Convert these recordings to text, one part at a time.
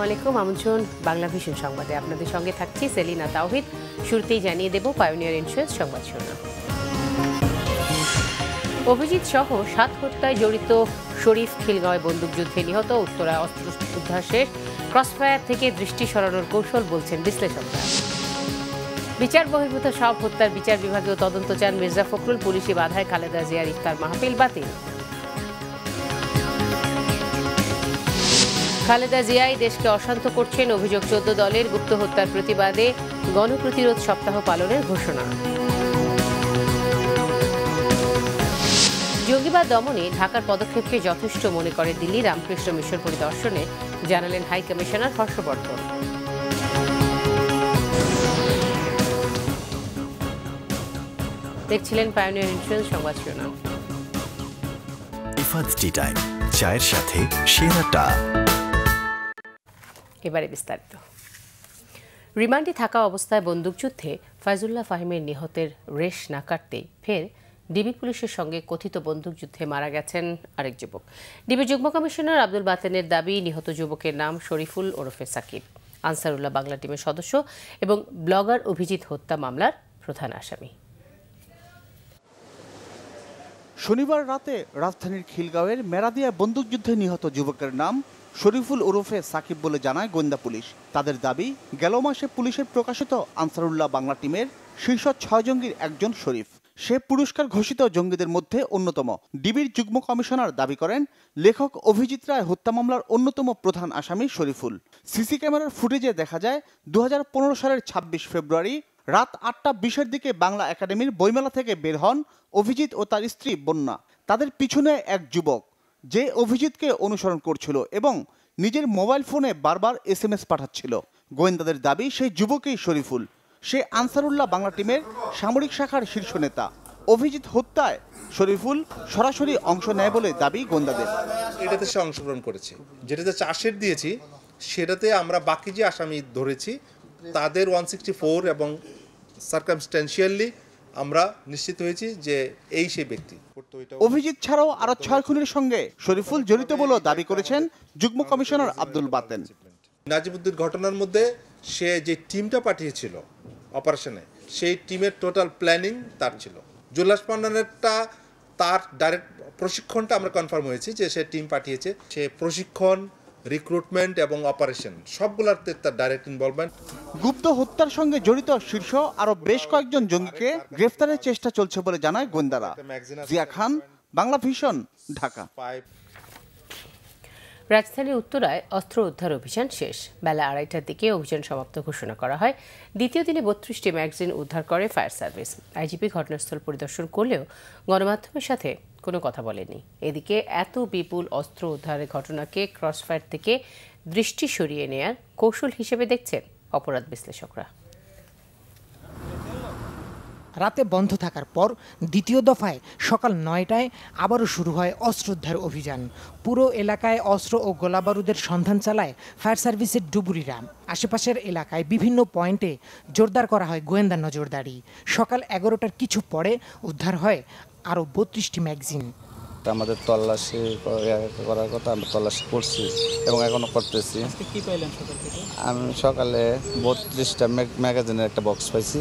আসসালামু আলাইকুম আমন্ত্রণ বাংলা ভিশন সংবাদে আপনাদের সঙ্গে থাকছি সেলিনা তাওহিদ শুরুতেই জানিয়ে দেব পায়োনিয়ার ইন্স্যুরেন্স সংবাদ শোনা অভিজিৎ সহ সাত হত্যায় জড়িত শরীফ খিলগাঁয় বন্দুকযুদ্ধে নিহত উত্তরা অস্ত্র উদ্ধার শেষ ক্রসফায়ার থেকে দৃষ্টি সরানোর কৌশল বলছেন বিশ্লেষকরা বিচার বহির্ভূত সব হত্যার বিচার বিভাগীয় তদন্ত চান মির্জা ফখরুল পুলিশে বাধায় খালেদা জিয়ার ইফতার মাহফিল বাতিল খালেদা জিয়াই দেশকে অশান্ত করছেন অভিযোগ চোদ্দ দলের গুপ্ত হত্যার প্রতিবাদে গণপ্রতিরোধ সপ্তাহ পালনের ঘোষণা জঙ্গিবাদ দমনে ঢাকার পদক্ষেপকে যথেষ্ট মনে করে দিল্লি রামকৃষ্ণ মিশন পরিদর্শনে জানালেন হাই কমিশনার হর্ষবর্ধন দেখছিলেন পায়োনিয়ার ইন্স্যুরেন্স সংবাদ শিরোনাম ইফাদ টি টাইম চায়ের সাথে সেরাটা এবারে বিস্তারিত রিমান্ডে থাকা অবস্থায় বন্দুকযুদ্ধে ফয়জুল্লাহ ফাহিমের নিহতের রেশ না কাটতেই ফের ডিবি পুলিশের সঙ্গে কথিত বন্দুকযুদ্ধে মারা গেছেন আরেক যুবক ডিবি যুগ্ম কমিশনার আব্দুল বাতেনের দাবি নিহত যুবকের নাম শরীফুল ওরফে সাকিব আনসারুল্লাহ বাংলা টিমের সদস্য এবং ব্লগার অভিজিৎ হত্যা মামলার প্রধান আসামি শনিবার রাতে রাজধানীর খিলগাঁওয়ের মেরাদিয়া বন্দুকযুদ্ধে নিহত যুবকের নাম শরীফুল ওরফে সাকিব বলে জানায় গোয়েন্দা পুলিশ তাদের দাবি গেল মাসে পুলিশের প্রকাশিত আনসারুল্লাহ বাংলা টিমের শীর্ষ ছয় জঙ্গির একজন শরীফ সে পুরস্কার ঘোষিত জঙ্গিদের মধ্যে অন্যতম ডিবির যুগ্ম কমিশনার দাবি করেন লেখক অভিজিৎ রায় হত্যা মামলার অন্যতম প্রধান আসামি শরীফুল সিসি ক্যামেরার ফুটেজে দেখা যায় দু সালের ২৬ ফেব্রুয়ারি রাত আটটা বিশের দিকে বাংলা একাডেমির বইমেলা থেকে বের হন অভিজিৎ ও তার স্ত্রী বন্যা তাদের পিছনে এক যুবক যে অভিজিৎকে অনুসরণ করছিল এবং নিজের মোবাইল ফোনে বারবার এস এম এস পাঠাচ্ছিল গোয়েন্দাদের দাবি সেই যুবকেই শরীফুল সে আনসারুল্লাহ বাংলা টিমের সামরিক শাখার শীর্ষ নেতা অভিজিৎ হত্যায় শরীফুল সরাসরি অংশ নেয় বলে দাবি গোয়েন্দাদের এটাতে সে অংশগ্রহণ করেছে যেটাতে চাষের দিয়েছি সেটাতে আমরা বাকি যে আসামি ধরেছি তাদের ওয়ান সিক্সটি ফোর এবং সার্কামস্টেন্সিয়ালি আমরা নিশ্চিত হয়েছি যে এই সেই ব্যক্তি অভিজিৎ ছাড়াও আরো ছয় খুনের সঙ্গে শরীফুল জড়িত বলে দাবি করেছেন যুগ্ম কমিশনার আব্দুল বাতেন নাজিবুদ্দিন ঘটনার মধ্যে সে যে টিমটা পাঠিয়েছিল অপারেশনে সেই টিমের টোটাল প্ল্যানিং তার ছিল জুল্লাস পান্ডানেরটা তার ডাইরেক্ট প্রশিক্ষণটা আমরা কনফার্ম হয়েছি যে সে টিম পাঠিয়েছে সে প্রশিক্ষণ রিক্রুটমেন্ট এবং অপারেশন সবগুলাতে তার ডাইরেক্ট ইনভলভমেন্ট গুপ্ত হত্যার সঙ্গে জড়িত শীর্ষ আরও বেশ কয়েকজন জঙ্গিকে গ্রেফতারের চেষ্টা চলছে বলে জানায় গোয়েন্দারা জিয়া খান বাংলা ভিশন ঢাকা রাজধানীর উত্তরায় অস্ত্র উদ্ধার অভিযান শেষ বেলা আড়াইটার দিকে অভিযান সমাপ্ত ঘোষণা করা হয় দ্বিতীয় দিনে বত্রিশটি ম্যাগজিন উদ্ধার করে ফায়ার সার্ভিস আইজিপি ঘটনাস্থল পরিদর্শন করলেও গণমাধ্যমের সাথে কোনো কথা বলেনি এদিকে এত বিপুল অস্ত্র উদ্ধারের ঘটনাকে ক্রসফায়ার থেকে দৃষ্টি সরিয়ে নেয়ার কৌশল হিসেবে দেখছেন অপরাধ বিশ্লেষকরা রাতে বন্ধ থাকার পর দ্বিতীয় দফায় সকাল নয়টায় আবারও শুরু হয় অস্ত্রোদ্ধার অভিযান পুরো এলাকায় অস্ত্র ও গোলাবারুদের সন্ধান চালায় ফায়ার সার্ভিসের ডুবুরিরা আশেপাশের এলাকায় বিভিন্ন পয়েন্টে জোরদার করা হয় গোয়েন্দা নজরদারি সকাল এগারোটার কিছু পরে উদ্ধার হয় আরও বত্রিশটি ম্যাগজিন আমাদের তল্লাশি করার কথা আমরা তল্লাশি করছি এবং এখনো করতেছি আমি সকালে বত্রিশটা ম্যাগাজিনের একটা বক্স পাইছি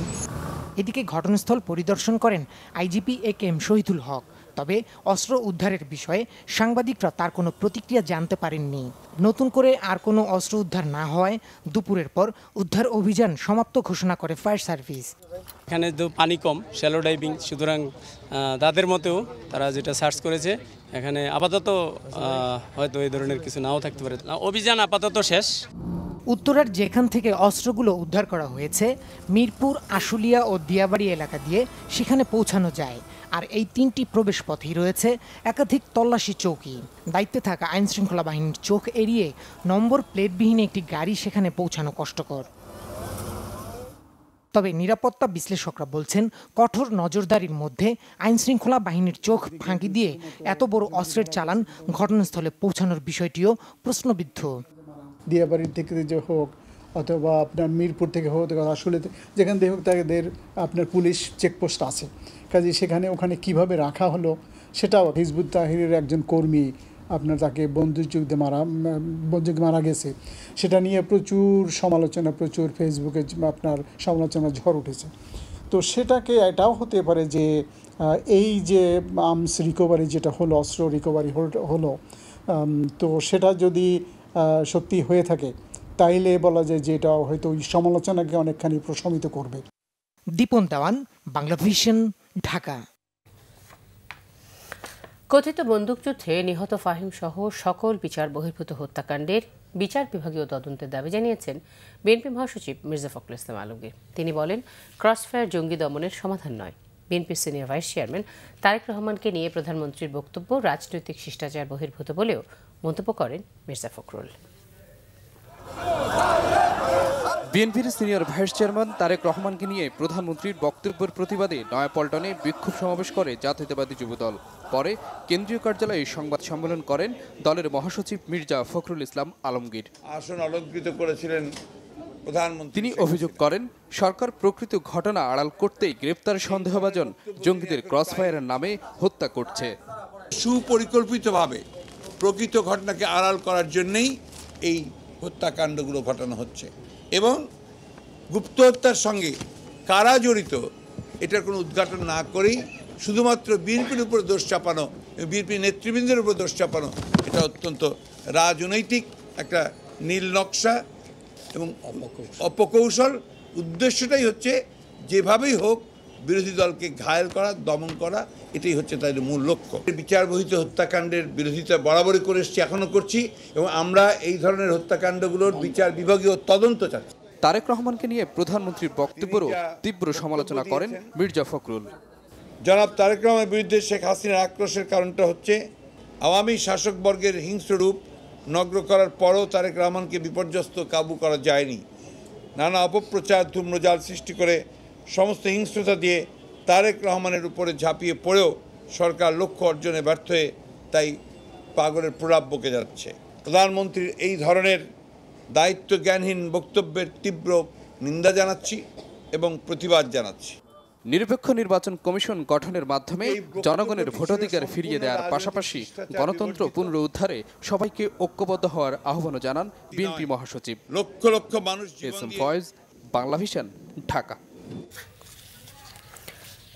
এদিকে ঘটনাস্থল পরিদর্শন করেন IGP A K M Shahidul Haque তবে অস্ত্র উদ্ধারের বিষয়ে সাংবাদিকরা তার কোনো প্রতিক্রিয়া জানতে পারেননি নতুন করে আর কোনো অস্ত্র উদ্ধার না হওয়ায় দুপুরের পর উদ্ধার অভিযান সমাপ্ত ঘোষণা করে ফায়ার সার্ভিস এখানে তো পানি কম শ্যালো ডাইভিং সুতরাং তাদের মতেও তারা যেটা সার্চ করেছে এখানে আপাতত হয়তো এই ধরনের কিছু নাও থাকতে পারে অভিযান আপাতত শেষ উত্তরার যেখান থেকে অস্ত্রগুলো উদ্ধার করা হয়েছে মিরপুর আশুলিয়া ও দিয়াবাড়ি এলাকা দিয়ে সেখানে পৌঁছানো যায় আর এই তিনটি প্রবেশ পথেই রয়েছে একাধিক তল্লাশি চৌকি দায়িত্বে থাকা আইনশৃঙ্খলা বাহিনীর চোখ এড়িয়ে নম্বর প্লেটবিহীন একটি গাড়ি সেখানে পৌঁছানো কষ্টকর তবে নিরাপত্তা বিশ্লেষকরা বলছেন কঠোর নজরদারির মধ্যে আইনশৃঙ্খলা বাহিনীর চোখ ফাঁকি দিয়ে এত বড় অস্ত্রের চালান ঘটনাস্থলে পৌঁছানোর বিষয়টিও প্রশ্নবিদ্ধ দিয়াবাড়ির থেকে যে হোক অথবা আপনার মিরপুর থেকে হোক অথবা আসলে যেখান থেকে হোক তাদের আপনার পুলিশ চেকপোস্ট আছে কাজে সেখানে ওখানে কিভাবে রাখা হলো সেটাও হিজবুত তাহিরের একজন কর্মী আপনার তাকে বন্দুকযুদ্ধে মারা বন্ধু মারা গেছে সেটা নিয়ে প্রচুর সমালোচনা প্রচুর ফেসবুকে আপনার সমালোচনা ঝড় উঠেছে তো সেটাকে এটাও হতে পারে যে এই যে আর্মস রিকভারি যেটা হলো অস্ত্র রিকভারি হলো তো সেটা যদি সত্যি হয়ে থাকে তাইলে বলা যায় যে এটা হয়তো ওই সমালোচনাকে অনেকখানি প্রশমিত করবে দীপন দেওয়ান বাংলা ভিশন ঢাকা কথিত বন্দুকযুদ্ধে নিহত ফাহিম সহ সকল বিচার বহির্ভূত হত্যাকাণ্ডের বিচার বিভাগীয় তদন্তের দাবি জানিয়েছেন বিএনপি মহাসচিব মির্জা ফখরুল ইসলাম আলমগীর তিনি বলেন ক্রসফায়ার জঙ্গি দমনের সমাধান নয় BNP senior vice chairman Tarique রহমানকে নিয়ে প্রধানমন্ত্রীর বক্তব্য রাজনৈতিক শিষ্টাচার বহির্ভূত বলেও মন্তব্য করেন মির্জা ফখরুল বিএনপির সিনিয়র ভাইস চেয়ারম্যান তারেক রহমানকে নিয়ে প্রধানমন্ত্রীর বক্তব্যের প্রতিবাদে নয়াপল্টনে বিক্ষোভ সমাবেশ করে জাতীয়তাবাদী যুবদল পরে কেন্দ্রীয় কার্যালয়ে সংবাদ সম্মেলন করেন দলের মহাসচিব মির্জা ফখরুল ইসলাম আলমগীর আসন অলঙ্কৃত করেছিলেন প্রধানমন্ত্রী তিনি অভিযোগ করেন সরকার প্রকৃত ঘটনা আড়াল করতেই গ্রেপ্তার সন্দেহভাজন জঙ্গিদের ক্রসফায়ারের নামে হত্যা করছে সুপরিকল্পিতভাবে প্রকৃত ঘটনাকে আড়াল করার জন্যেই এই হত্যাকাণ্ডগুলো ঘটানো হচ্ছে এবং গুপ্ত হত্যার সঙ্গে কারা জড়িত এটার কোনো উদ্ঘাটন না করেই শুধুমাত্র বিএনপির উপরে দোষ চাপানো বিএনপি নেতৃবৃন্দের উপরে দোষ চাপানো এটা অত্যন্ত রাজনৈতিক একটা নীল নকশা এবং অপকৌশল উদ্দেশ্যটাই হচ্ছে যেভাবেই হোক বিরোধী দলকে ঘায়েল করা দমন করা এটাই হচ্ছে তাদের মূল লক্ষ্য বিচার বহিত হত্যাকাণ্ডের বিরোধিতা বরাবরই করে এসছি এখনও করছি এবং আমরা এই ধরনের হত্যাকাণ্ডগুলোর বিচার বিভাগীয় তদন্ত চাচ্ছি তারেক রহমানকে নিয়ে প্রধানমন্ত্রীর বক্তব্যেরও তীব্র সমালোচনা করেন মির্জা ফখরুল জনাব তারেক রহমানের বিরুদ্ধে শেখ হাসিনার আক্রোশের কারণটা হচ্ছে আওয়ামী শাসকবর্গের হিংস্র রূপ নগ্ন করার পরও তারেক রহমানকে বিপর্যস্ত কাবু করা যায়নি নানা অপপ্রচার ধূম্রজাল সৃষ্টি করে সমস্ত হিংস্রতা দিয়ে তারেক রহমানের উপরে ঝাঁপিয়ে পড়েও সরকার লক্ষ্য অর্জনে ব্যর্থ হয়ে তাই পাগলের প্রলাপ বকে যাচ্ছে প্রধানমন্ত্রীর এই ধরনের দায়িত্ব জ্ঞানহীন বক্তব্যের তীব্র নিন্দা জানাচ্ছি এবং প্রতিবাদ জানাচ্ছি নিরপেক্ষ নির্বাচন কমিশন গঠনের মাধ্যমে জনগণের ভোটাধিকার ফিরিয়ে দেওয়ার পাশাপাশি গণতন্ত্র পুনরুদ্ধারে সবাইকে ঐক্যবদ্ধ হওয়ার আহ্বানও জানান বিএনপি মহাসচিব লক্ষ লক্ষ মানুষ বাংলা ভিশন ঢাকা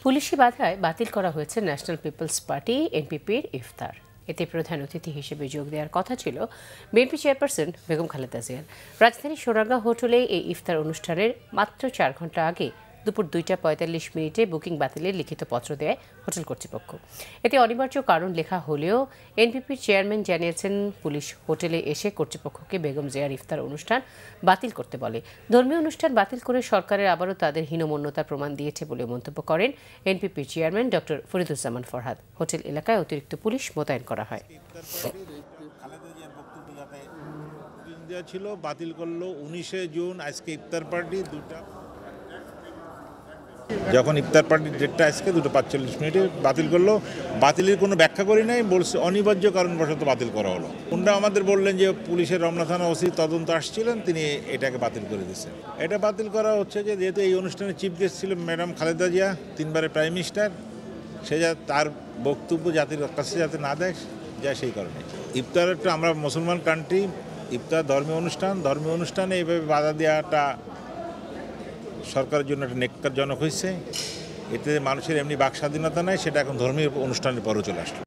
পুলিশি বাধায় বাতিল করা হয়েছে ন্যাশনাল পিপলস পার্টি এনপিপির ইফতার এতে প্রধান অতিথি হিসেবে যোগ দেওয়ার কথা ছিল বিএনপি চেয়ারপারসন বেগম খালেদা জিয়ার রাজধানীর সোনাগা হোটেলে এই ইফতার অনুষ্ঠানের মাত্র চার ঘন্টা আগে দুপুর দুইটা পঁয়তাল্লিশ মিনিটে বুকিং বাতিলের লিখিত পত্র দেয় হোটেল কর্তৃপক্ষ এতে অনিবার্য কারণ লেখা হলেও এনপিপির চেয়ারম্যান জানিয়েছেন পুলিশ হোটেলে এসে কর্তৃপক্ষকে বেগম জিয়ার ইফতার অনুষ্ঠান বাতিল করতে বলে ধর্মীয় অনুষ্ঠান বাতিল করে সরকারের আবারও তাদের হীনমন্যতার প্রমাণ দিয়েছে বলে মন্তব্য করেন এনপিপির chairman doctor Fariduzzaman Farhad hotel এলাকায় অতিরিক্ত পুলিশ মোতায়েন করা হয় ছিল বাতিল করলো উনিশে জুন আজকে ইফতার পার্টি দুটা যখন ইফতার পার্টির ডেটটা আজকে দুটো পাঁচচল্লিশ মিনিটে বাতিল করলো বাতিলের কোনো ব্যাখ্যা করি নাই বলছে অনিবার্য কারণবশত বাতিল করা হলো ওনারা আমাদের বললেন যে পুলিশের রমনা থানা ওসি তদন্ত আসছিলেন তিনি এটাকে বাতিল করে দিয়েছেন এটা বাতিল করা হচ্ছে যে যেহেতু এই অনুষ্ঠানে চিফ গেস্ট ছিল ম্যাডাম খালেদা জিয়া তিনবারের প্রাইম মিনিস্টার সে যা তার বক্তব্য জাতির কাছে যাতে না দেয় যা সেই কারণে ইফতার একটা আমরা মুসলমান কান্ট্রি ইফতার ধর্মীয় অনুষ্ঠান ধর্মীয় অনুষ্ঠানে এইভাবে বাধা দেওয়াটা সরকারের জন্য একটা নেককারজনক হয়েছে এতে মানুষের এমনি বাক স্বাধীনতা নাই সেটা এখন ধর্মীয় অনুষ্ঠানের পরও চলে আসলো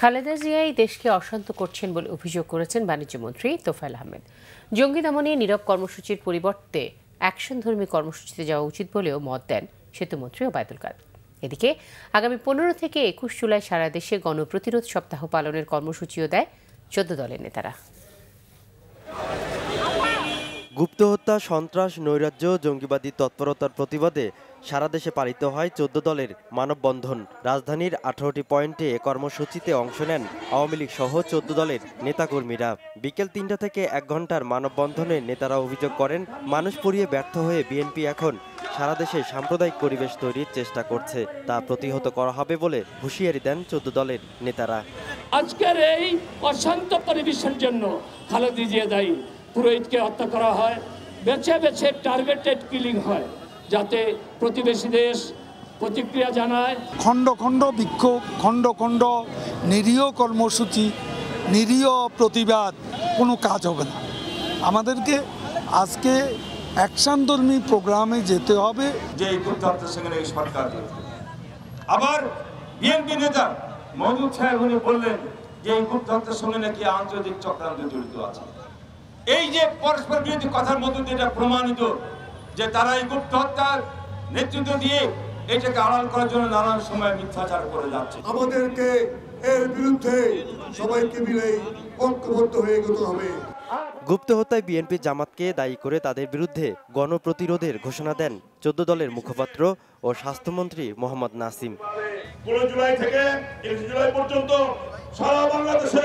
খালেদা জিয়াই দেশকে অশান্ত করছেন বলে অভিযোগ করেছেন বাণিজ্যমন্ত্রী মন্ত্রী তোফায়েল আহমেদ জঙ্গি দমনে নীরব কর্মসূচির পরিবর্তে অ্যাকশন ধর্মী কর্মসূচিতে যাওয়া উচিত বলেও মত দেন সেতুমন্ত্রী ওবায়দুল কাদ এদিকে আগামী পনেরো থেকে একুশ জুলাই সারা দেশে গণপ্রতিরোধ সপ্তাহ পালনের কর্মসূচিও দেয় চোদ্দ দলের নেতারা গুপ্তহত্যা সন্ত্রাস নৈরাজ্য জঙ্গিবাদী তৎপরতার প্রতিবাদে সারা দেশে পালিত হয় চোদ্দ দলের মানববন্ধন রাজধানীর আঠারোটি পয়েন্টে এ কর্মসূচিতে অংশ নেন আওয়ামী লীগ সহ চোদ্দ দলের নেতাকর্মীরা বিকেল তিনটা থেকে এক ঘন্টার মানববন্ধনে নেতারা অভিযোগ করেন মানুষ পড়িয়ে ব্যর্থ হয়ে বিএনপি এখন সারা দেশে সাম্প্রদায়িক পরিবেশ তৈরির চেষ্টা করছে তা প্রতিহত করা হবে বলে হুঁশিয়ারি দেন চোদ্দ দলের নেতারা আজকের এই অশান্ত পরিবেশের জন্য খালেদি জিয়া দায়ী পুরোহিতকে হত্যা করা হয় বেছে বেছে টার্গেটেড কিলিং হয় যাতে প্রতিবেশী দেশ প্রতিক্রিয়া জানায় খণ্ড খণ্ড বিক্ষোভ খণ্ড খণ্ড নিরীহ কর্মসূচি নিরীহ প্রতিবাদ কোনো কাজ হবে না আমাদেরকে আজকে অ্যাকশনধর্মী প্রোগ্রামে যেতে হবে যে সেখানে এই সরকার আবার বিএনপি নেতা মজুদ সাহেব উনি বললেন যে এই গুপ্তহত্যার সঙ্গে নাকি আন্তর্জাতিক চক্রান্ত জড়িত আছে এই যে পরস্পর বিরোধী কথার মধ্যে দিয়ে এটা প্রমাণিত যে তারা এই গুপ্ত হত্যার নেতৃত্ব দিয়ে এটাকে আড়াল করার জন্য নানান সময় মিথ্যাচার করে যাচ্ছে আমাদেরকে এর বিরুদ্ধে সবাইকে মিলে ঐক্যবদ্ধ হয়ে যেতে হবে গুপ্ত হত্যায় বিএনপি জামাতকে দায়ী করে তাদের বিরুদ্ধে গণপ্রতিরোধের ঘোষণা দেন চোদ্দ দলের মুখপাত্র ও স্বাস্থ্যমন্ত্রী মোহাম্মদ নাসিম পনেরো জুলাই থেকে তিরিশে জুলাই পর্যন্ত সারা বাংলাদেশে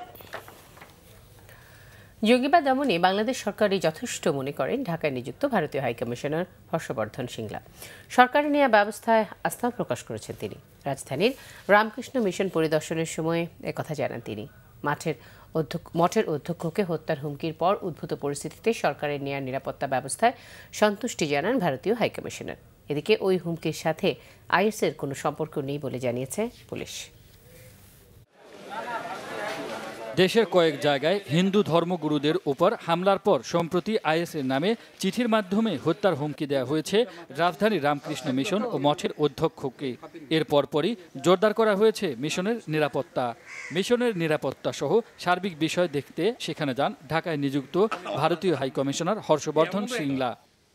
জঙ্গিবাদ দমনে বাংলাদেশ সরকারই যথেষ্ট মনে করেন ঢাকায় নিযুক্ত ভারতীয় হাইকমিশনার হর্ষবর্ধন সিংলা সরকারের নেওয়া ব্যবস্থায় আস্থা প্রকাশ করেছেন তিনি রাজধানীর রামকৃষ্ণ মিশন পরিদর্শনের সময় একথা জানান তিনি মাঠের মঠের অধ্যক্ষকে হত্যার হুমকির পর উদ্ভূত পরিস্থিতিতে সরকারের নেয়া নিরাপত্তা ব্যবস্থায় সন্তুষ্টি জানান ভারতীয় হাইকমিশনার এদিকে ওই হুমকির সাথে আইএসের কোনো সম্পর্ক নেই বলে জানিয়েছে পুলিশ দেশের কয়েক জায়গায় হিন্দু ধর্মগুরুদের উপর হামলার পর সম্প্রতি আইএসের নামে চিঠির মাধ্যমে হত্যার হুমকি দেওয়া হয়েছে রাজধানী রামকৃষ্ণ মিশন ও মঠের অধ্যক্ষকে এর পরপরই জোরদার করা হয়েছে মিশনের নিরাপত্তা মিশনের নিরাপত্তা সহ সার্বিক বিষয় দেখতে সেখানে যান ঢাকায় নিযুক্ত ভারতীয় high commissioner Harshvardhan Shringla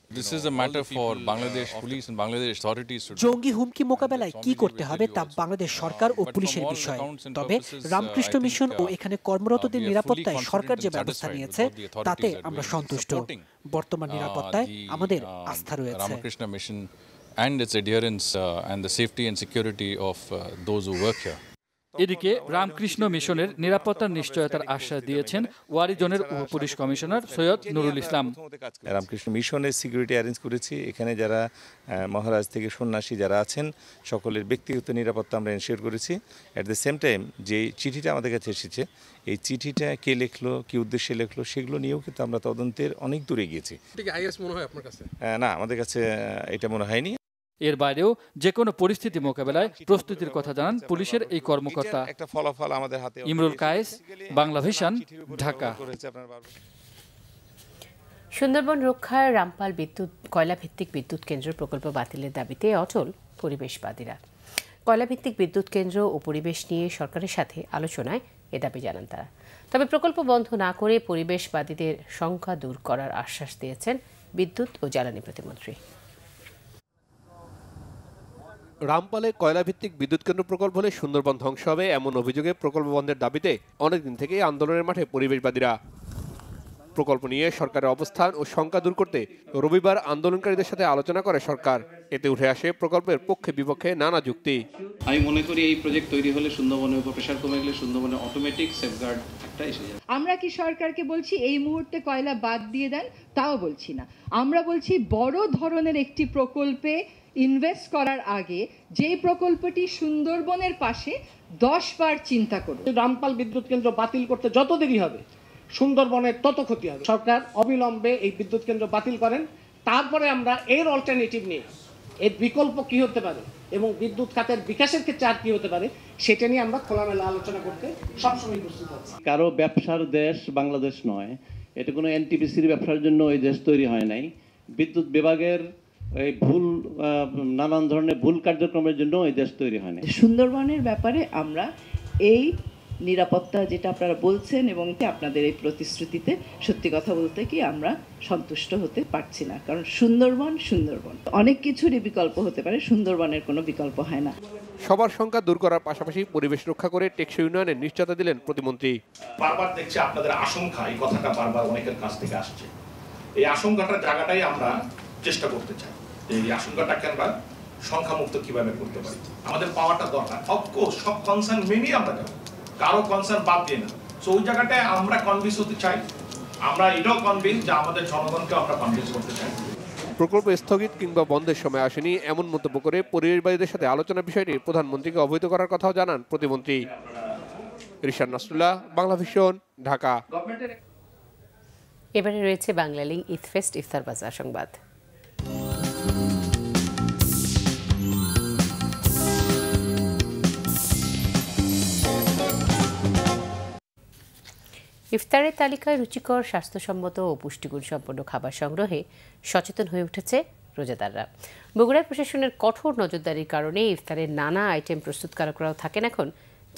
This is a matter for Bangladesh police and Bangladesh authorities to জঙ্গি হুমকি মোকাবেলায় কি করতে হবে তা বাংলাদেশ সরকার ও পুলিশের বিষয় তবে রামকৃষ্ণ মিশন ও এখানে কর্মরতদের নিরাপত্তায় সরকার যে ব্যবস্থা নিয়েছে তাতে আমরা সন্তুষ্ট বর্তমান নিরাপত্তায় আমাদের আস্থা রয়েছে Ramakrishna Mission and its adherence uh, and the safety and security of uh, those who work here এদিকে রামকৃষ্ণ মিশনের নিরাপত্তার নিশ্চয়তার আশ্বাস দিয়েছেন ওয়ারিজনের উপপুলিশ কমিশনার সৈয়দ নুরুল ইসলাম রামকৃষ্ণ মিশনের সিকিউরিটি অ্যারেঞ্জ করেছি এখানে যারা মহারাজ থেকে সন্ন্যাসী যারা আছেন সকলের ব্যক্তিগত নিরাপত্তা আমরা এনশিওর করেছি অ্যাট দ্য সেম টাইম যে চিঠিটা আমাদের কাছে এসেছে এই চিঠিটা কে লেখলো কি উদ্দেশ্যে লেখলো সেগুলো নিয়েও কিন্তু আমরা তদন্তের অনেক দূরে গিয়েছি মনে হয় না আমাদের কাছে এটা মনে হয়নি এর বাইরেও যে কোনো পরিস্থিতি মোকাবেলায় প্রস্তুতির কথা জানান পুলিশের এই কর্মকর্তা ফলাফল আমাদের হাতে ইমরুল কায়েস বাংলা ভিশন ঢাকা সুন্দরবন রক্ষায় রামপাল বিদ্যুৎ কয়লাভিত্তিক বিদ্যুৎ কেন্দ্র প্রকল্প বাতিলের দাবিতে অটল পরিবেশবাদীরা কয়লাভিত্তিক বিদ্যুৎ কেন্দ্র ও পরিবেশ নিয়ে সরকারের সাথে আলোচনায় এ দাবি জানান তারা তবে প্রকল্প বন্ধ না করে পরিবেশবাদীদের সংখ্যা দূর করার আশ্বাস দিয়েছেন বিদ্যুৎ ও জ্বালানি প্রতিমন্ত্রী রামপালে কয়লাভিত্তিক বিদ্যুৎ কেন্দ্র প্রকল্প হলে সুন্দরবন ধ্বংস হবে এমন অভিযোগে প্রকল্প বন্ধের দাবিতে অনেকদিন থেকেই আন্দোলনের মাঠে পরিবেশবাদীরা প্রকল্প নিয়ে সরকারের অবস্থান ও শঙ্কা দূর করতে রবিবার আন্দোলনকারীদের সাথে আলোচনা করে সরকার এতে উঠে আসে প্রকল্পের পক্ষে বিপক্ষে নানা যুক্তি আমি মনে করি এই প্রজেক্ট তৈরি হলে সুন্দরবনের উপর প্রেশার কমে গেলে সুন্দরবনে অটোমেটিক সেফগার্ড একটা এসে যাবে আমরা কি সরকারকে বলছি এই মুহূর্তে কয়লা বাদ দিয়ে দেন তাও বলছি না আমরা বলছি বড় ধরনের একটি প্রকল্পে ইনভেস্ট করার আগে যেই প্রকল্পটি সুন্দরবনের পাশে দশবার চিন্তা করুন রামপাল বিদ্যুৎ কেন্দ্র বাতিল করতে যত দেরি হবে সুন্দরবনের তত ক্ষতি হবে সরকার অবিলম্বে এই বিদ্যুৎ কেন্দ্র বাতিল করেন তারপরে আমরা এর অল্টারনেটিভ নিয়ে এর বিকল্প কি হতে পারে এবং বিদ্যুৎ খাতের বিকাশের ক্ষেত্রে আর কি হতে পারে সেটা নিয়ে আমরা খোলামেলা আলোচনা করতে সবসময় প্রস্তুত আছি কারো ব্যবসার দেশ বাংলাদেশ নয় এটা কোনো এনটিপিসির ব্যবসার জন্য ওই দেশ তৈরি হয় নাই বিদ্যুৎ বিভাগের এই ভুল নানান ধরনের ভুল কার্যক্রমের জন্য এই দেশ তৈরি হয় না সুন্দরবনের ব্যাপারে আমরা এই নিরাপত্তা যেটা আপনারা বলছেন এবং আপনাদের এই প্রতিশ্রুতিতে সত্যি কথা বলতে কি আমরা সন্তুষ্ট হতে পারছি না কারণ সুন্দরবন সুন্দরবন অনেক কিছুরই বিকল্প হতে পারে সুন্দরবনের কোনো বিকল্প হয় না সবার সংখ্যা দূর করার পাশাপাশি পরিবেশ রক্ষা করে টেকসই উন্নয়নের নিশ্চয়তা দিলেন প্রতিমন্ত্রী বারবার দেখছি আপনাদের আশঙ্কা এই কথাটা বারবার অনেকের কাছ থেকে আসছে এই আশঙ্কাটার জায়গাটাই আমরা চেষ্টা করতে চাই এই আশঙ্কাটা আশঙ্কাটাকে সংখ্যা মুক্ত কিভাবে করতে পারি আমাদের পাওয়াটা দরকার অফকোর্স সব কনসার্ন মেনেই আমরা যাবো কারো কনসার্ন বাদ দিয়ে না সো ওই জায়গাটায় আমরা কনভিন্স হতে চাই আমরা এটাও কনভিন্স যে আমাদের জনগণকে আমরা কনভিন্স করতে চাই প্রকল্প স্থগিত কিংবা বন্ধের সময় আসেনি এমন মন্তব্য করে পরিবেশবাদীদের সাথে আলোচনা বিষয়টি প্রধানমন্ত্রীকে অবহিত করার কথাও জানান প্রতিমন্ত্রী রিশান নাসরুল্লাহ বাংলা ভিশন ঢাকা এবারে রয়েছে বাংলালিং ইথফেস্ট ইফতার বাজার সংবাদ ইফতারের তালিকায় রুচিকর স্বাস্থ্যসম্মত ও পুষ্টিগুণ সম্পন্ন খাবার সংগ্রহে সচেতন হয়ে উঠেছে রোজাদাররা বগুড়া প্রশাসনের কঠোর নজরদারির কারণে ইফতারের নানা আইটেম প্রস্তুতকারকরাও থাকেন এখন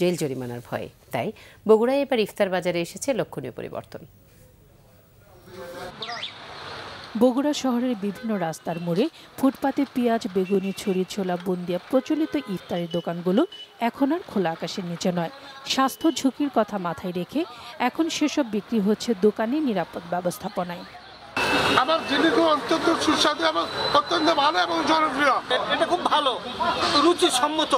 জেল জরিমানার ভয়ে তাই বগুড়ায় এবার ইফতার বাজারে এসেছে লক্ষণীয় পরিবর্তন বগুড়া শহরের বিভিন্ন রাস্তার মোড়ে ফুটপাতে পেঁয়াজ বেগুনি ছড়ি ছোলা বুন্দিয়া প্রচলিত ইফতারের দোকানগুলো এখন আর খোলা আকাশের নিচে নয় স্বাস্থ্য ঝুঁকির কথা মাথায় রেখে এখন সেসব বিক্রি হচ্ছে দোকানে নিরাপদ ব্যবস্থাপনায় আমার জিনিসগুলো অত্যন্ত সুস্বাদু এবং অত্যন্ত ভালো এবং জনপ্রিয় এটা খুব ভালো রুচিসম্মত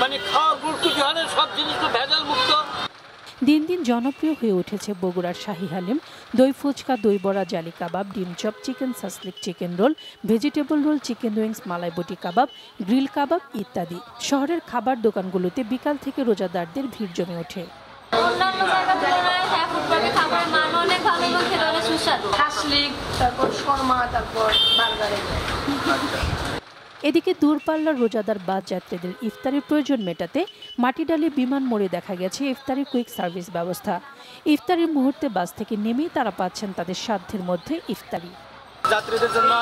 মানে খাওয়া গুরুত্ব হয় সব তো ভেজাল মুক্ত দিন দিন জনপ্রিয় হয়ে উঠেছে বগুড়ার শাহি হালিম দই ফুচকা দই বড়া জালি কাবাব ডিম chop chicken shashlik chicken roll vegetable roll chicken wings মালাই বটি কাবাব গ্রিল কাবাব ইত্যাদি শহরের খাবার দোকানগুলোতে বিকাল থেকে রোজাদারদের ভিড় জমে ওঠে হ্যাঁ, তারপর এদিকে দূরপাল্লার রোজাদার বাস যাত্রীদের ইফতারের প্রয়োজন মেটাতে মাটিডালি বিমান মোড়ে দেখা গেছে ইফতারের কুইক সার্ভিস ব্যবস্থা ইফতারের মুহূর্তে বাস থেকে নেমেই তারা পাচ্ছেন তাদের সাধ্যের মধ্যে ইফতারি যাত্রীদের জন্য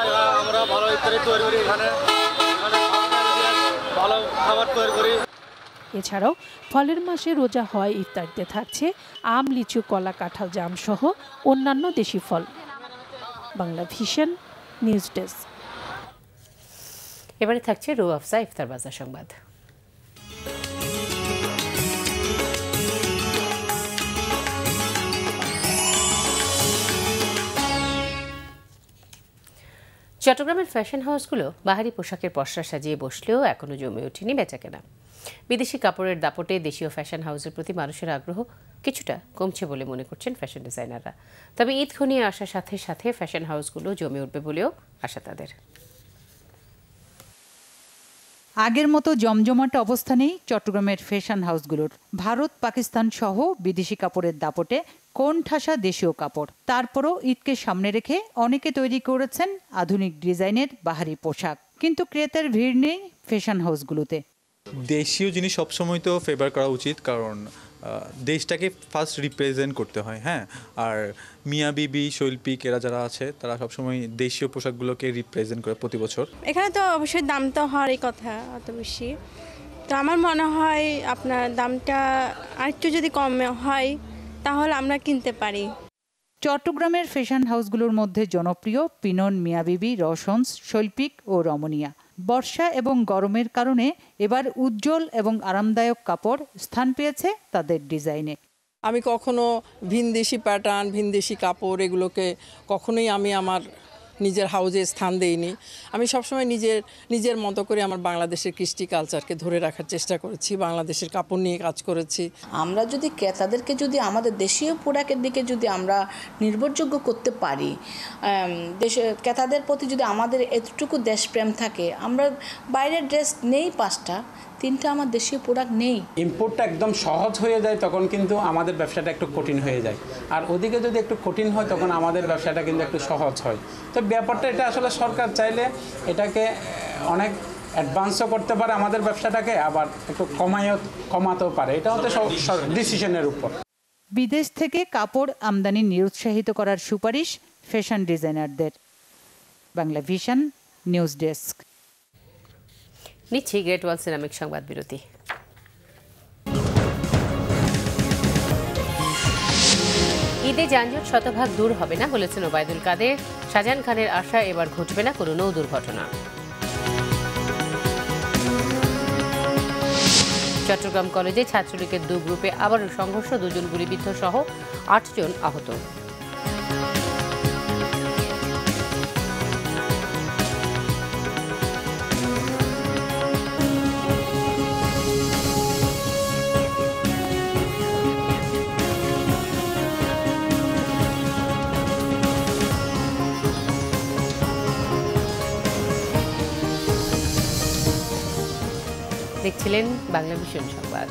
আমরা ভালো ইফতারি তৈরি করি এখানে ভালো খাবার তৈরি করি এছাড়াও ফলের মাসে রোজা হয় ইফতারিতে থাকছে আম লিচু কলা কাঁঠাল জাম সহ অন্যান্য দেশি ফল বাংলা ভিশন নিউজ ডেস্ক এবারে থাকছে রু আফসা ইফতার বাজার সংবাদ চট্টগ্রামের ফ্যাশন হাউসগুলো বাহারি পোশাকের পসরা সাজিয়ে বসলেও এখনও জমে ওঠেনি বেচাকেনা বিদেশি কাপড়ের দাপটে দেশীয় ফ্যাশন হাউসের প্রতি মানুষের আগ্রহ কিছুটা কমছে বলে মনে করছেন ফ্যাশন ডিজাইনাররা তবে ঈদ ঘনিয়ে আসার সাথে সাথে ফ্যাশন হাউসগুলো জমে উঠবে বলেও আশা তাদের আগের মতো জমজমাট অবস্থা নেই চট্টগ্রামের ফ্যাশন হাউসগুলোর ভারত পাকিস্তান সহ বিদেশি কাপড়ের দাপটে কোন ঠাসা দেশীয় কাপড় তারপরও ঈদকে সামনে রেখে অনেকে তৈরি করেছেন আধুনিক ডিজাইনের বাহারি পোশাক কিন্তু ক্রেতার ভিড় নেই ফ্যাশন হাউসগুলোতে দেশীয় জিনিস সবসময় তো ফেভার করা উচিত কারণ দেশটাকে ফার্স্ট রিপ্রেজেন্ট করতে হয় হ্যাঁ আর মিয়া বিবি শৈল্পিক এরা যারা আছে তারা সবসময় দেশীয় পোশাকগুলোকে রিপ্রেজেন্ট করে প্রতি বছর এখানে তো অবশ্যই দাম তো হওয়ারই কথা অত বেশি তো আমার মনে হয় আপনার দামটা আরেকটু যদি কম হয় তাহলে আমরা কিনতে পারি চট্টগ্রামের ফ্যাশন হাউসগুলোর মধ্যে জনপ্রিয় পিনন মিয়াবিবি রসন্স শৈল্পিক ও রমনিয়া বর্ষা এবং গরমের কারণে এবার উজ্জ্বল এবং আরামদায়ক কাপড় স্থান পেয়েছে তাদের ডিজাইনে আমি কখনো ভিনদেশি প্যাটার্ন ভিনদেশি কাপড় এগুলোকে কখনোই আমি আমার নিজের হাউজে স্থান দেইনি আমি সবসময় নিজের নিজের মতো করে আমার বাংলাদেশের কৃষ্টি কালচারকে ধরে রাখার চেষ্টা করেছি বাংলাদেশের কাপড় নিয়ে কাজ করেছি আমরা যদি ক্রেতাদেরকে যদি আমাদের দেশীয় প্রোডাক্টের দিকে যদি আমরা নির্ভরযোগ্য করতে পারি দেশে ক্রেতাদের প্রতি যদি আমাদের এতটুকু দেশপ্রেম থাকে আমরা বাইরের ড্রেস নেই পাঁচটা তিনটা আমার দেশীয় প্রোডাক্ট নেই ইম্পোর্টটা একদম সহজ হয়ে যায় তখন কিন্তু আমাদের ব্যবসাটা একটু কঠিন হয়ে যায় আর ওদিকে যদি একটু কঠিন হয় তখন আমাদের ব্যবসাটা কিন্তু একটু সহজ হয় তো ব্যাপারটা এটা আসলে সরকার চাইলে এটাকে অনেক অ্যাডভান্সও করতে পারে আমাদের ব্যবসাটাকে আবার একটু কমায়ও কমাতেও পারে এটা হচ্ছে ডিসিশনের উপর বিদেশ থেকে কাপড় আমদানি নিরুৎসাহিত করার সুপারিশ ফ্যাশন ডিজাইনারদের বাংলা ভিশন নিউজ ডেস্ক নিচ্ছি গ্রেট ওয়াল সিনামিক সংবাদ বিরতি ঈদে যানজট শতভাগ দূর হবে না বলেছেন ওবায়দুল কাদের শাহজাহান খানের আশা এবার ঘটবে না কোনো নৌ দুর্ঘটনা চট্টগ্রাম কলেজে ছাত্রলীগের দু গ্রুপে আবারও সংঘর্ষ দুজন গুলিবিদ্ধ সহ আটজন আহত দেখছিলেন বাংলা ভীষণ সংবাদ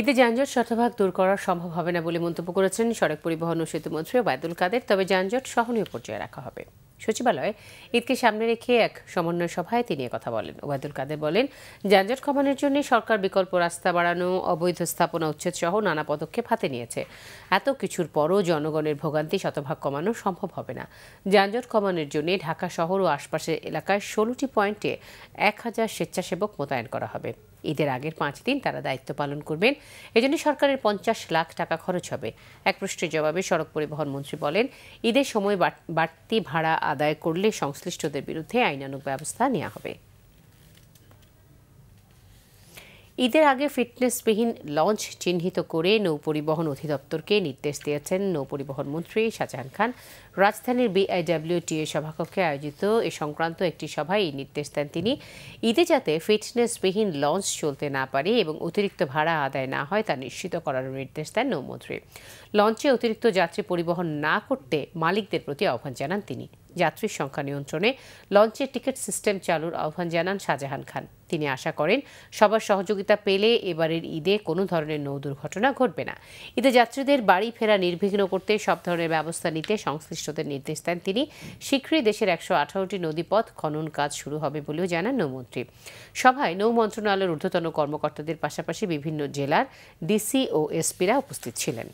ঈদে যানজট শতভাগ দূর করা সম্ভব হবে না বলে মন্তব্য করেছেন সড়ক পরিবহন ও সেতুমন্ত্রী ওবায়দুল কাদের তবে যানজট সহনীয় পর্যায়ে রাখা হবে সচিবালয়ে ঈদকে সামনে রেখে এক সমন্বয় সভায় তিনি কথা বলেন ওবায়দুল কাদের বলেন যানজট কমানোর জন্য সরকার বিকল্প রাস্তা বাড়ানো অবৈধ স্থাপনা উচ্ছেদ সহ নানা পদক্ষেপ হাতে নিয়েছে এত কিছুর পরও জনগণের ভোগান্তি শতভাগ কমানো সম্ভব হবে না যানজট কমানোর জন্য ঢাকা শহর ও আশপাশের এলাকায় ষোলোটি পয়েন্টে এক হাজার স্বেচ্ছাসেবক মোতায়েন করা হবে ঈদের আগের পাঁচ দিন তারা দায়িত্ব পালন করবেন এজন্য সরকারের পঞ্চাশ লাখ টাকা খরচ হবে এক প্রশ্নের জবাবে সড়ক পরিবহন মন্ত্রী বলেন ঈদের সময় বাড়তি ভাড়া আদায় করলে সংশ্লিষ্টদের বিরুদ্ধে আইনানুগ ব্যবস্থা নেওয়া হবে ঈদের আগে ফিটনেসবিহীন লঞ্চ চিহ্নিত করে নৌপরিবহন অধিদপ্তরকে নির্দেশ দিয়েছেন নৌপরিবহন মন্ত্রী শাহজাহান খান রাজধানীর বিআইডব্লিউটিএ সভাকক্ষে আয়োজিত এ সংক্রান্ত একটি সভায় নির্দেশ দেন তিনি ঈদে যাতে ফিটনেসবিহীন লঞ্চ চলতে না পারে এবং অতিরিক্ত ভাড়া আদায় না হয় তা নিশ্চিত করার নির্দেশ দেন নৌমন্ত্রী লঞ্চে অতিরিক্ত যাত্রী পরিবহন না করতে মালিকদের প্রতি আহ্বান জানান তিনি যাত্রীর সংখ্যা নিয়ন্ত্রণে লঞ্চে টিকিট সিস্টেম চালুর আহ্বান জানান শাহজাহান খান তিনি আশা করেন সবার সহযোগিতা পেলে এবারের ঈদে কোনো ধরনের নৌ দুর্ঘটনা ঘটবে না ঈদে যাত্রীদের বাড়ি ফেরা নির্বিঘ্ন করতে সব ধরনের ব্যবস্থা নিতে সংশ্লিষ্টদের নির্দেশ দেন তিনি শীঘ্রই দেশের একশো আঠারোটি নদীপথ খনন কাজ শুরু হবে বলেও জানান নৌমন্ত্রী সভায় নৌ মন্ত্রণালয়ের ঊর্ধ্বতন কর্মকর্তাদের পাশাপাশি বিভিন্ন জেলার ডিসি ও এসপিরা উপস্থিত ছিলেন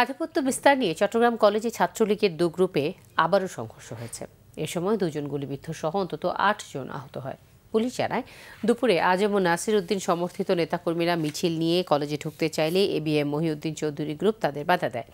আধিপত্য বিস্তার নিয়ে চট্টগ্রাম কলেজে ছাত্রলীগের দু গ্রুপে আবারও সংঘর্ষ হয়েছে এ সময় দুজন গুলিবিদ্ধ সহ অন্তত আট জন আহত হয় পুলিশ জানায় দুপুরে আজম ও নাসির উদ্দিন সমর্থিত নেতাকর্মীরা মিছিল নিয়ে কলেজে ঢুকতে চাইলে এবিএম মহিউদ্দিন চৌধুরী গ্রুপ তাদের বাধা দেয়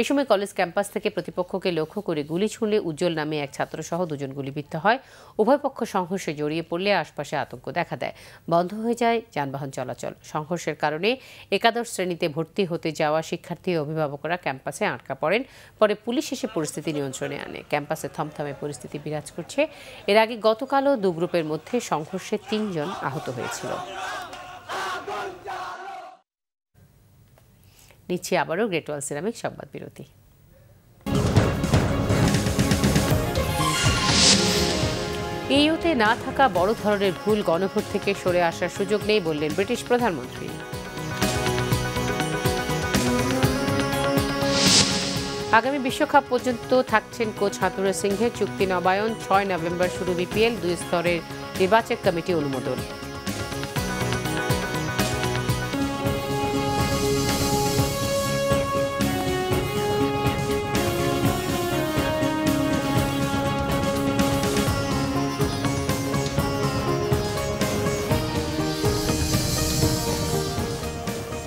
এ সময় কলেজ ক্যাম্পাস থেকে প্রতিপক্ষকে লক্ষ্য করে গুলি ছুঁড়লে উজ্জ্বল নামে এক ছাত্রসহ দুজন গুলিবিদ্ধ হয় উভয় পক্ষ সংঘর্ষে জড়িয়ে পড়লে আশপাশে আতঙ্ক দেখা দেয় বন্ধ হয়ে যায় যানবাহন চলাচল সংঘর্ষের কারণে একাদশ শ্রেণীতে ভর্তি হতে যাওয়া শিক্ষার্থী ও অভিভাবকরা ক্যাম্পাসে আটকা পড়েন পরে পুলিশ এসে পরিস্থিতি নিয়ন্ত্রণে আনে ক্যাম্পাসে থমথমে পরিস্থিতি বিরাজ করছে এর আগে গতকালও দু গ্রুপের মধ্যে সংঘর্ষে তিনজন আহত হয়েছিল নিচ্ছি আবারও গ্রেটওয়াল সিরামিক সংবাদ বিরতি ইউতে না থাকা বড় ধরনের ভুল গণভোট থেকে সরে আসার সুযোগ নেই বললেন ব্রিটিশ প্রধানমন্ত্রী আগামী বিশ্বকাপ পর্যন্ত থাকছেন কোচ হাতুরে সিংহে চুক্তি নবায়ন ছয় নভেম্বর শুরু বিপিএল দুই স্তরের নির্বাচক কমিটি অনুমোদন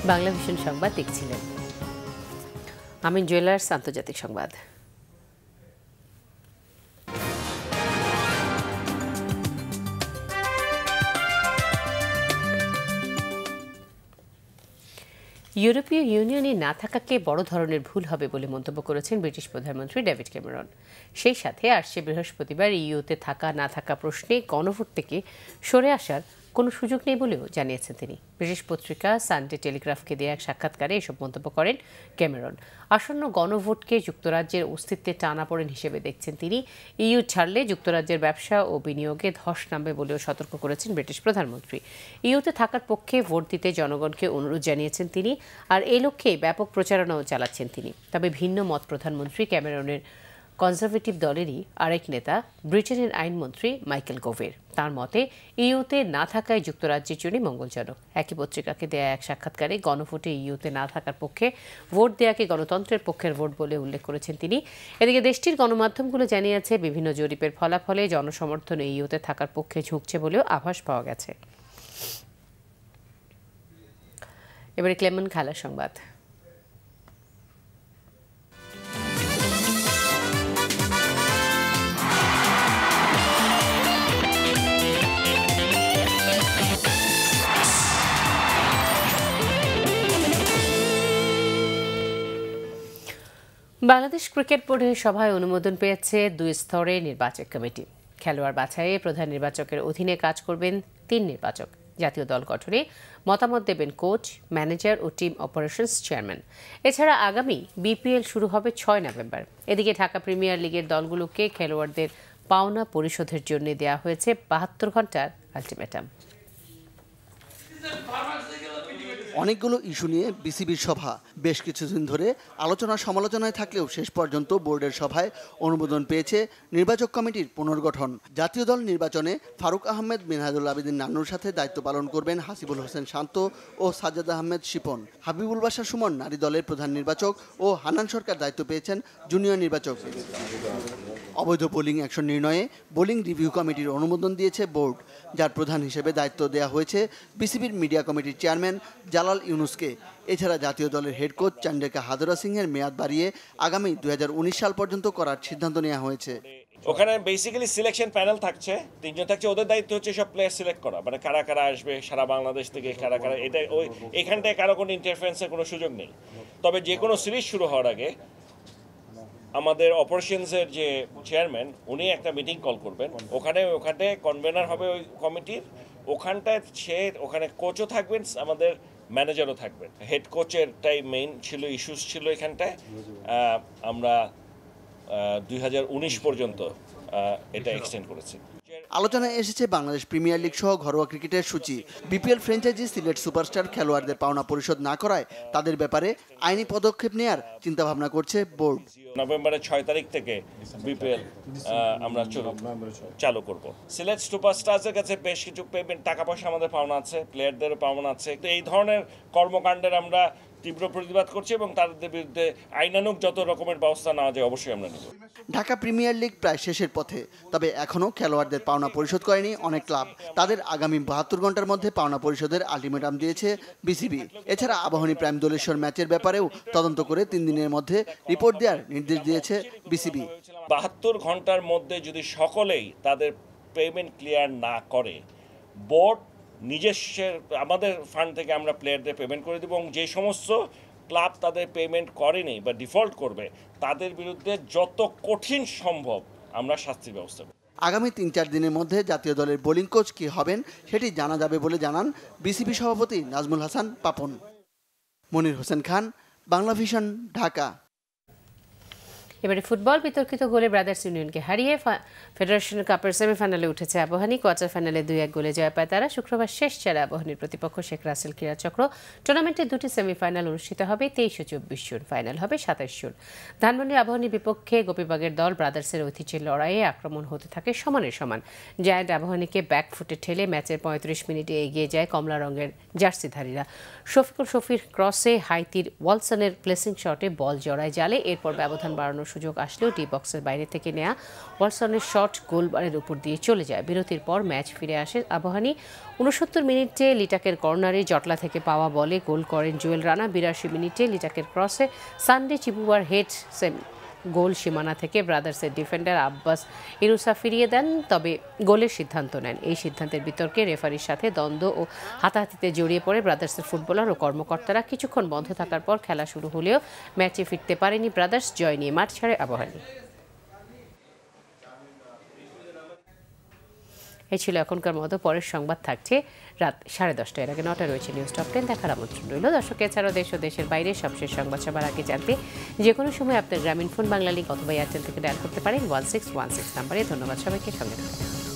বাংলা ভিশন সংবাদ দেখছিলেন আমি জুয়েলার্স আন্তর্জাতিক সংবাদ ইউরোপীয় ইউনিয়নে না থাকাকে বড় ধরনের ভুল হবে বলে মন্তব্য করেছেন ব্রিটিশ প্রধানমন্ত্রী ডেভিড ক্যামেরন সেই সাথে আসছে বৃহস্পতিবার ইউতে থাকা না থাকা প্রশ্নে গণভোট থেকে সরে আসার কোনো সুযোগ নেই বলেও জানিয়েছেন তিনি ব্রিটিশ পত্রিকা সানডে টেলিগ্রাফকে দেয়া এক সাক্ষাৎকারে এসব মন্তব্য করেন ক্যামেরন আসন্ন গণভোটকে যুক্তরাজ্যের অস্তিত্বে টানাপোড়েন হিসেবে দেখছেন তিনি ইইউ ছাড়লে যুক্তরাজ্যের ব্যবসা ও বিনিয়োগে ধস নামবে বলেও সতর্ক করেছেন ব্রিটিশ প্রধানমন্ত্রী ইইউতে থাকার পক্ষে ভোট দিতে জনগণকে অনুরোধ জানিয়েছেন তিনি আর এ লক্ষ্যে ব্যাপক প্রচারণাও চালাচ্ছেন তিনি তবে ভিন্ন মত প্রধানমন্ত্রী ক্যামেরনের কনজারভেটিভ দলেরই আরেক নেতা ব্রিটেনের আইনমন্ত্রী মাইকেল গোভের তার মতে ইউতে না থাকায় যুক্তরাজ্যের জন্য মঙ্গলজনক একই পত্রিকাকে দেয়া এক সাক্ষাৎকারে গণভোটে ইউতে না থাকার পক্ষে ভোট দেয়াকে গণতন্ত্রের পক্ষের ভোট বলে উল্লেখ করেছেন তিনি এদিকে দেশটির গণমাধ্যমগুলো জানিয়েছে বিভিন্ন জরিপের ফলাফলে জনসমর্থন ইউতে থাকার পক্ষে ঝুঁকছে বলেও আভাস পাওয়া গেছে এবারে ক্লেমন খালার সংবাদ বাংলাদেশ ক্রিকেট বোর্ডের সভায় অনুমোদন পেয়েছে দুই স্তরে নির্বাচক কমিটি খেলোয়াড় বাছাইয়ে প্রধান নির্বাচকের অধীনে কাজ করবেন তিন নির্বাচক জাতীয় দল গঠনে মতামত দেবেন কোচ ম্যানেজার ও টিম অপারেশনস চেয়ারম্যান এছাড়া আগামী বিপিএল শুরু হবে ছয় নভেম্বর এদিকে ঢাকা প্রিমিয়ার লিগের দলগুলোকে খেলোয়াড়দের পাওনা পরিশোধের জন্য দেওয়া হয়েছে বাহাত্তর ঘন্টার আলটিমেটাম অনেকগুলো ইস্যু নিয়ে বিসিবির সভা বেশ কিছুদিন ধরে আলোচনা সমালোচনায় থাকলেও শেষ পর্যন্ত বোর্ডের সভায় অনুমোদন পেয়েছে নির্বাচক কমিটির পুনর্গঠন জাতীয় দল নির্বাচনে ফারুক আহমেদ মিনহাজুল আবেদিন নানুর সাথে দায়িত্ব পালন করবেন হাসিবুল হোসেন শান্ত ও সাজাদ আহমেদ শিপন হাবিবুল বাসা সুমন নারী দলের প্রধান নির্বাচক ও হানান সরকার দায়িত্ব পেয়েছেন জুনিয়র নির্বাচক অবৈধ বোলিং অ্যাকশন নির্ণয়ে বোলিং রিভিউ কমিটির অনুমোদন দিয়েছে বোর্ড যার প্রধান হিসেবে দায়িত্ব দেওয়া হয়েছে বিসিবির মিডিয়া কমিটির চেয়ারম্যান জালাল ইউনুসকে এছাড়া জাতীয় দলের হেড কোচ চান্ডেকা হাদরা সিংয়ের মেয়াদ বাড়িয়ে আগামী দুই সাল পর্যন্ত করার সিদ্ধান্ত নেওয়া হয়েছে ওখানে বেসিক্যালি সিলেকশন প্যানেল থাকছে তিনজন থাকছে ওদের দায়িত্ব হচ্ছে সব প্লেয়ার সিলেক্ট করা মানে কারা কারা আসবে সারা বাংলাদেশ থেকে কারা কারা এটা ওই এখানটায় কারো কোনো ইন্টারফারেন্সের কোনো সুযোগ নেই তবে যে কোনো সিরিজ শুরু হওয়ার আগে আমাদের অপারেশনসের যে চেয়ারম্যান উনি একটা মিটিং কল করবেন ওখানে ওখানে কনভেনার হবে ওই কমিটির ওখানটায় সে ওখানে কোচও থাকবেন আমাদের ম্যানেজারও থাকবেন হেড কোচেরটাই মেইন ছিল ইস্যুস ছিল এখানটায় আমরা দুই পর্যন্ত এটা এক্সটেন্ড করেছি আলোচনায় এসেছে বাংলাদেশ প্রিমিয়ার লিগ সহ ঘরোয়া ক্রিকেটের সূচি বিপিএল ফ্র্যাঞ্চাইজি সিলেট সুপারস্টার খেলোয়াড়দের পাওনা পরিশোধ না করায় তাদের ব্যাপারে আইনি পদক্ষেপ নেয়ার ভাবনা করছে বোর্ড নভেম্বরের ছয় তারিখ থেকে বিপিএল আমরা চালু করব সিলেট সুপারস্টার্সের কাছে বেশ কিছু পেমেন্ট টাকা পয়সা আমাদের পাওনা আছে প্লেয়ারদের পাওনা আছে তো এই ধরনের কর্মকাণ্ডের আমরা তীব্র প্রতিবাদ করছি এবং তাদের বিরুদ্ধে আইনানুক যত রকমের ব্যবস্থা না যায় অবশ্যই আমরা নেব ঢাকা প্রিমিয়ার লিগ প্রায় শেষের পথে তবে এখনও খেলোয়াড়দের পাওনা পরিশোধ করেনি অনেক ক্লাব তাদের আগামী বাহাত্তর ঘন্টার মধ্যে পাওনা পরিশোধের আল্টিমেটাম দিয়েছে বিসিবি এছাড়া আবাহনী প্রাইম দোলেশ্বর ম্যাচের ব্যাপারেও তদন্ত করে তিন দিনের মধ্যে রিপোর্ট দেওয়ার নির্দেশ দিয়েছে বিসিবি বাহাত্তর ঘন্টার মধ্যে যদি সকলেই তাদের পেমেন্ট ক্লিয়ার না করে বোর্ড নিজস্বের আমাদের ফান্ড থেকে আমরা প্লেয়ারদের পেমেন্ট করে দেবো এবং যে সমস্ত ক্লাব তাদের পেমেন্ট করেনি বা ডিফল্ট করবে তাদের বিরুদ্ধে যত কঠিন সম্ভব আমরা শাস্তির ব্যবস্থা করব আগামী তিন চার দিনের মধ্যে জাতীয় দলের বোলিং কোচ কী হবেন সেটি জানা যাবে বলে জানান বিসিবি সভাপতি নাজমুল হাসান পাপন মনির হোসেন খান বাংলাভিশন ঢাকা এবারে ফুটবল বিতর্কিত গোলে ব্রাদার্স ইউনিয়নকে হারিয়ে ফেডারেশন কাপের সেমিফাইনালে উঠেছে আবাহনী কোয়ার্টার ফাইনালে দুই এক গোলে জয় পায় তারা শুক্রবার শেষ চারে আবাহনীর প্রতিপক্ষ শেখ রাসেল ক্রীড়াচক্র টুর্নামেন্টের দুটি সেমিফাইনাল অনুষ্ঠিত হবে তেইশ ও চব্বিশ জুন ফাইনাল হবে সাতাশ জুন ধানমন্ডির আবাহনীর বিপক্ষে গোপীবাগের দল ব্রাদার্সের ঐতিহ্যের লড়াইয়ে আক্রমণ হতে থাকে সমানে সমান জায়ান্ট আবাহনীকে ব্যাক ফুটে ঠেলে ম্যাচের পঁয়ত্রিশ মিনিটে এগিয়ে যায় কমলা রঙের জার্সিধারীরা শফিকুল শফির ক্রসে হাইতির ওয়ালসনের প্লেসিং শটে বল জড়ায় জালে এরপর ব্যবধান বাড়ানোর সুযোগ আসলেও ডি বক্সের বাইরে থেকে নেয়া ওয়ালসনের শট গোলবারের উপর দিয়ে চলে যায় বিরতির পর ম্যাচ ফিরে আসে আবহানি উনসত্তর মিনিটে লিটাকের কর্নারে জটলা থেকে পাওয়া বলে গোল করেন জুয়েল রানা বিরাশি মিনিটে লিটাকের ক্রসে সানডে চিপুয়ার হেড সেমি গোল সীমানা থেকে ব্রাদার্সের ডিফেন্ডার আব্বাস ইরুসা ফিরিয়ে দেন তবে গোলের সিদ্ধান্ত নেন এই সিদ্ধান্তের বিতর্কে রেফারির সাথে দ্বন্দ্ব ও হাতাহাতিতে জড়িয়ে পড়ে ব্রাদার্সের ফুটবলার ও কর্মকর্তারা কিছুক্ষণ বন্ধ থাকার পর খেলা শুরু হলেও ম্যাচে ফিরতে পারেনি ব্রাদার্স জয় নিয়ে মাঠ ছাড়ে আবহাওয়া এ ছিল এখনকার মতো পরের সংবাদ থাকছে রাত সাড়ে দশটা এর আগে নটা রয়েছে নিউজ টপ টেন দেখার আমন্ত্রণ রইল দর্শক এছাড়াও দেশ ও দেশের বাইরে সবশেষ সংবাদ সবার আগে জানতে যে কোনো সময় আপনার গ্রামীণ ফোন বাংলা লিঙ্ক অথবা এয়ারটেল থেকে ডায়াল করতে পারেন ওয়ান সিক্স ওয়ান সিক্স নাম্বারে ধন্যবাদ সবাইকে সঙ্গে থাকবেন